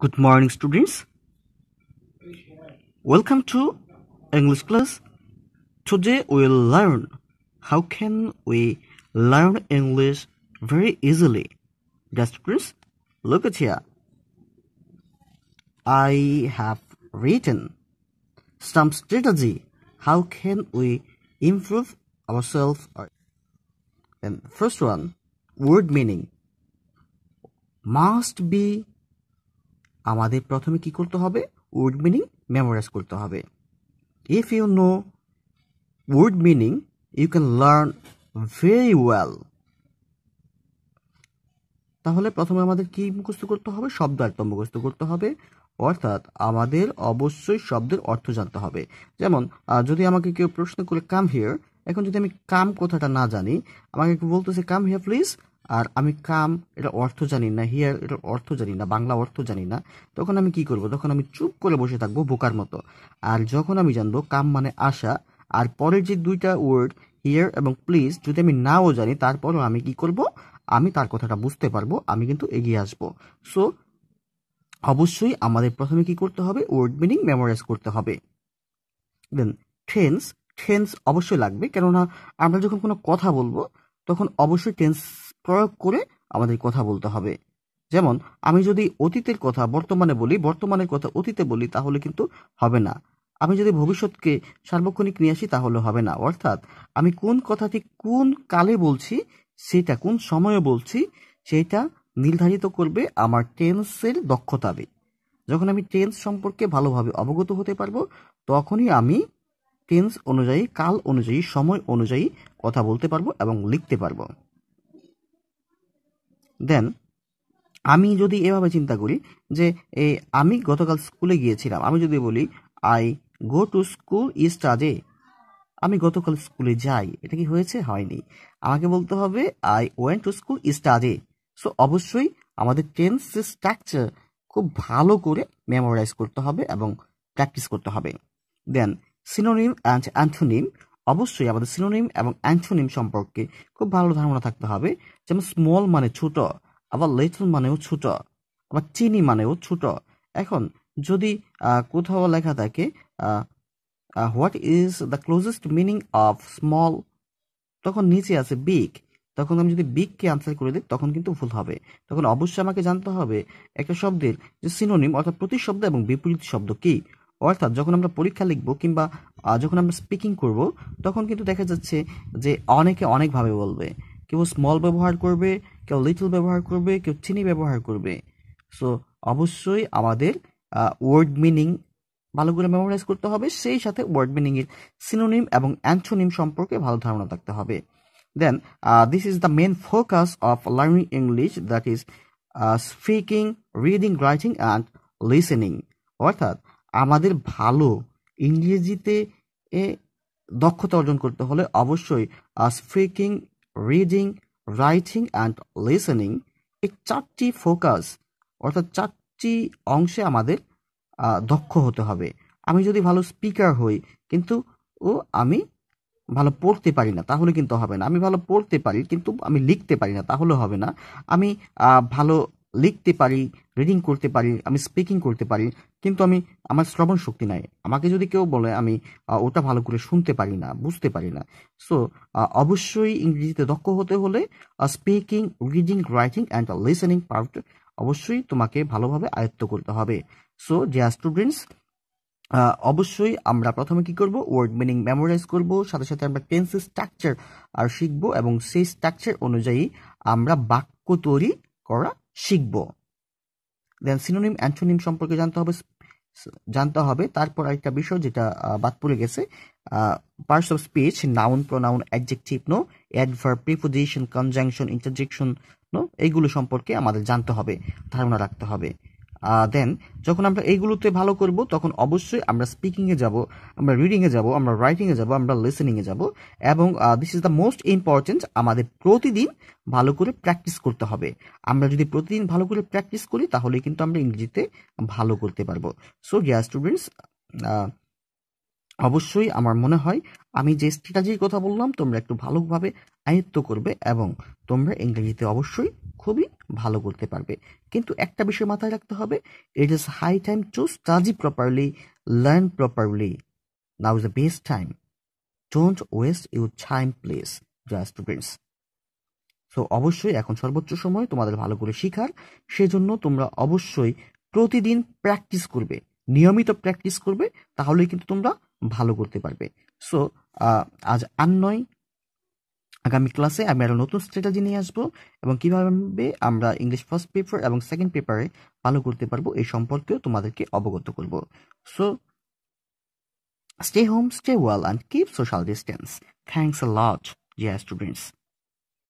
Good morning students. Welcome to English class. Today we'll learn how can we learn English very easily. Just students, look at here. I have written some strategy how can we improve ourselves. And first one, word meaning must be আমাদের প্রথমে কি করতে হবে word meaning memorise করতে হবে if you know word meaning you can learn very well তাহলে প্রথমে আমাদের কি মুখস্থ করতে হবে শব্দ আর্থ মুখস্থ করতে হবে অর্থাৎ আমাদের অবশ্যই শব্দের অর্থ জানতে হবে যেমন যদি আমাকে কেউ প্রশ্ন করে কাম হিয়ার এখন যদি আমি কাম কথাটা না জানি আমাকে বলতেছে কাম হিয়ার প্লিজ আর আমি কাম এটা অর্থ জানি না হিয়ার এটার অর্থ জানি না বাংলা অর্থ জানি না তখন আমি কি করব তখন আমি চুপ করে বসে থাকবো বোকার মতো আর যখন আমি জানবো কাম মানে আশা আর পরের যে দুইটা ওয়ার্ড হিয়ার এবং প্লিজ যদি আমি নাও জানি তারপরও আমি কি করব আমি তার কথাটা বুঝতে পারবো আমি কিন্তু এগিয়ে আসবো সো অবশ্যই আমাদের প্রথমে কি করতে হবে ওয়ার্ড মিনিং মেমোরাইজ করতে হবে দেন টেন্স টেন্স অবশ্যই লাগবে কেননা আমরা যখন কোনো কথা বলবো তখন অবশ্যই টেন্স প্রয়োগ করে আমাদের কথা বলতে হবে যেমন আমি যদি অতীতের কথা বর্তমানে বলি বর্তমানের কথা অতীতে বলি তাহলে কিন্তু হবে না আমি যদি ভবিষ্যৎকে সার্বক্ষণিক নিয়ে আসি তাহলে হবে না অর্থাৎ আমি কোন কথাটি কোন কালে বলছি সেটা কোন সময়ে বলছি সেটা নির্ধারিত করবে আমার টেন্সের দক্ষতাবে যখন আমি টেন্স সম্পর্কে ভালোভাবে অবগত হতে পারবো তখনই আমি টেন্স অনুযায়ী কাল অনুযায়ী সময় অনুযায়ী কথা বলতে পারবো এবং লিখতে পারবো দেন আমি যদি এভাবে চিন্তা করি যে এই আমি গতকাল স্কুলে গিয়েছিলাম আমি যদি বলি I go to school yesterday আমি গতকাল স্কুলে যাই এটা কি হয়েছে হয়নি আমাকে বলতে হবে I went to school yesterday so অবশ্যই আমাদের টেন্স স্ট্রাকচার খুব ভালো করে মেমোরাইজ করতে হবে এবং প্র্যাকটিস করতে হবে দেন সিনোনিম অ্যান্ড অ্যান্থোনিম অবশ্যই আমাদের সিনোনিম এবং অ্যান্টোনিম সম্পর্কে খুব ভালো ধারণা থাকতে হবে যেমন স্মল মানে ছোট আবার লেটল মানেও ছোট আবার চিনি মানেও ছোট এখন যদি কোথাও লেখা থাকে what is the closest meaning of small তখন নিচে আছে বিগ তখন আমি যদি বিগকে আনসার করে দিই তখন কিন্তু ভুল হবে তখন অবশ্যই আমাকে জানতে হবে একটা শব্দের যে সিনোনিম অর্থাৎ প্রতিশব্দ এবং বিপরীত শব্দ কী অর্থাৎ যখন আমরা পরীক্ষা লিখবো কিংবা যখন আমরা স্পিকিং করব তখন কিন্তু দেখা যাচ্ছে যে অনেকে অনেকভাবে বলবে কেউ স্মল ব্যবহার করবে কেউ লিটল ব্যবহার করবে কেউ চিনি ব্যবহার করবে সো অবশ্যই আমাদের ওয়ার্ড মিনিং ভালো করে মেমোরাইজ করতে হবে সেই সাথে ওয়ার্ড মিনিংয়ের সিনোনিম এবং অ্যান্থোনিম সম্পর্কে ভালো ধারণা থাকতে হবে then this is the main focus of learning English that is speaking reading writing and listening অর্থাৎ আমাদের ভালো ইংরেজিতে এ দক্ষতা অর্জন করতে হলে অবশ্যই speaking reading writing and listening এই চারটি ফোকাস অর্থাৎ চারটি অংশে আমাদের দক্ষ হতে হবে আমি যদি ভালো স্পিকার হই কিন্তু ও আমি ভালো পড়তে পারি না তাহলে কিন্তু হবে না আমি ভালো পড়তে পারি কিন্তু আমি লিখতে পারি না তাহলে হবে না আমি ভালো লিখতে পারি রিডিং করতে পারি আমি স্পিকিং করতে পারি কিন্তু আমি আমার শ্রবণ শক্তি নাই আমাকে যদি কেউ বলে আমি ওটা ভালো করে শুনতে পারি না বুঝতে পারি না সো অবশ্যই ইংরেজিতে দক্ষ হতে হলে speaking reading writing and listening part অবশ্যই তোমাকে ভালোভাবে আয়ত্ত করতে হবে সো যে স্টুডেন্টস অবশ্যই আমরা প্রথমে কি করব ওয়ার্ড মিনিং মেমোরাইজ করব সাথে সাথে আমরা টেন্স স্ট্রাকচার আর শিখব এবং সেই স্ট্রাকচার অনুযায়ী আমরা বাক্য তৈরি করা শিখব দেন সিনোনিম অ্যান্টোনিম সম্পর্কে জানতে হবে জানতে হবে তারপর একটা বিষয় যেটা বাদ পড়ে গেছে parts of speech noun pronoun adjective no adverb preposition conjunction interjection no এইগুলো সম্পর্কে আমাদের জানতে হবে ধারণা রাখতে হবে দেন যখন আমরা এইগুলোতে ভালো করব তখন অবশ্যই আমরা স্পিকিংয়ে যাব আমরা রিডিংয়ে যাব আমরা রাইটিংয়ে যাব আমরা লিসেনিংয়ে যাব এবং this is the most important আমাদের প্রতিদিন ভালো করে প্র্যাকটিস করতে হবে আমরা যদি প্রতিদিন ভালো করে প্র্যাকটিস করি তাহলে কিন্তু আমরা ইংরেজিতে ভালো করতে পারবো সো ডিয়ার স্টুডেন্টস অবশ্যই আমার মনে হয় আমি যে স্ট্র্যাটাজির কথা বললাম তোমরা একটু ভালোভাবে আয়ত্ত করবে এবং তোমরা ইংরেজিতে অবশ্যই খুবই ভালো করতে পারবে কিন্তু একটা বিষয় মাথায় রাখতে হবে it is high time to study properly learn properly now is the best time don't waste your time please যা স্টুডেন্টস সো অবশ্যই এখন সর্বোচ্চ সময় তোমাদের ভালো করে শেখার সেজন্য তোমরা অবশ্যই প্রতিদিন প্র্যাকটিস করবে নিয়মিত প্র্যাকটিস করবে তাহলেই কিন্তু তোমরা ভালো করতে পারবে সো আজ আর নয় আগামী ক্লাসে আমি একটা নতুন স্ট্র্যাটেজি নিয়ে আসবো এবং কীভাবে আমরা ইংলিশ ফার্স্ট পেপার এবং সেকেন্ড পেপারে ভালো করতে পারবো এই সম্পর্কেও তোমাদেরকে অবগত করব so stay home stay well and keep social distance thanks a lot dear students